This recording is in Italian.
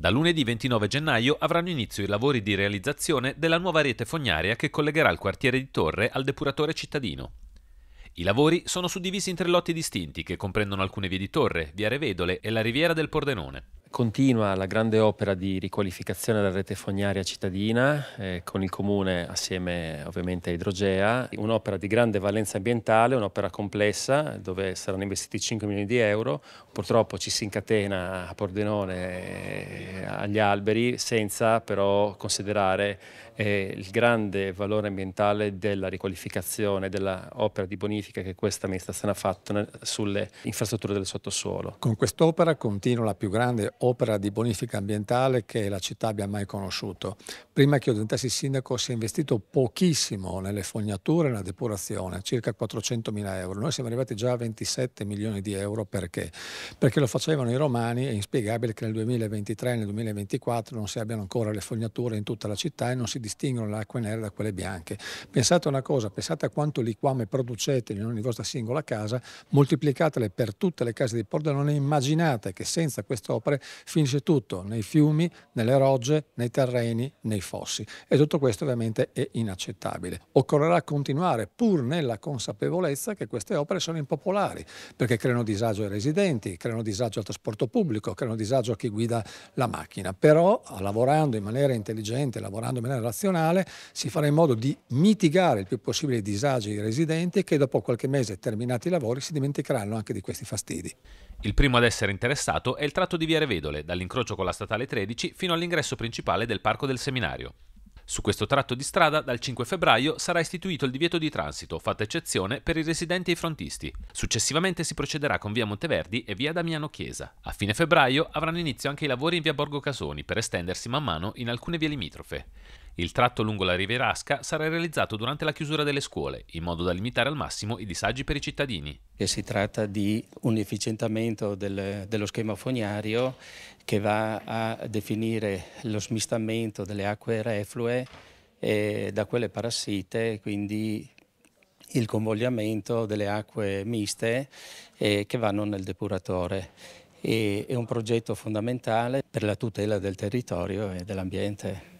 Da lunedì 29 gennaio avranno inizio i lavori di realizzazione della nuova rete fognaria che collegherà il quartiere di Torre al depuratore cittadino. I lavori sono suddivisi in tre lotti distinti che comprendono alcune vie di Torre, via Revedole e la riviera del Pordenone. Continua la grande opera di riqualificazione della rete fognaria cittadina eh, con il comune assieme ovviamente a Idrogea, un'opera di grande valenza ambientale, un'opera complessa dove saranno investiti 5 milioni di euro, purtroppo ci si incatena a Pordenone eh, agli alberi senza però considerare e il grande valore ambientale della riqualificazione, dell'opera di bonifica che questa amministrazione ha fatto sulle infrastrutture del sottosuolo. Con quest'opera continua la più grande opera di bonifica ambientale che la città abbia mai conosciuto. Prima che io diventassi sindaco si è investito pochissimo nelle fognature e nella depurazione, circa 400 mila euro. Noi siamo arrivati già a 27 milioni di euro perché? Perché lo facevano i romani, è inspiegabile che nel 2023 e nel 2024 non si abbiano ancora le fognature in tutta la città e non si distinguono le acque nere da quelle bianche. Pensate a una cosa, pensate a quanto liquame producete in ogni vostra singola casa, moltiplicatele per tutte le case di Pordenone, immaginate che senza queste opere finisce tutto nei fiumi, nelle rogge, nei terreni, nei fossi. E tutto questo ovviamente è inaccettabile. Occorrerà continuare pur nella consapevolezza che queste opere sono impopolari, perché creano disagio ai residenti, creano disagio al trasporto pubblico, creano disagio a chi guida la macchina. Però lavorando in maniera intelligente, lavorando in maniera razionale, nazionale si farà in modo di mitigare il più possibile i disagi ai residenti che dopo qualche mese terminati i lavori si dimenticheranno anche di questi fastidi. Il primo ad essere interessato è il tratto di Via Revedole, dall'incrocio con la statale 13 fino all'ingresso principale del Parco del Seminario. Su questo tratto di strada, dal 5 febbraio, sarà istituito il divieto di transito, fatta eccezione per i residenti e i frontisti. Successivamente si procederà con via Monteverdi e via Damiano Chiesa. A fine febbraio avranno inizio anche i lavori in via Borgo Casoni per estendersi man mano in alcune vie limitrofe. Il tratto lungo la Rivierasca sarà realizzato durante la chiusura delle scuole, in modo da limitare al massimo i disagi per i cittadini. E si tratta di un efficientamento del, dello schema fognario che va a definire lo smistamento delle acque reflue eh, da quelle parassite, quindi il convogliamento delle acque miste eh, che vanno nel depuratore. E, è un progetto fondamentale per la tutela del territorio e dell'ambiente.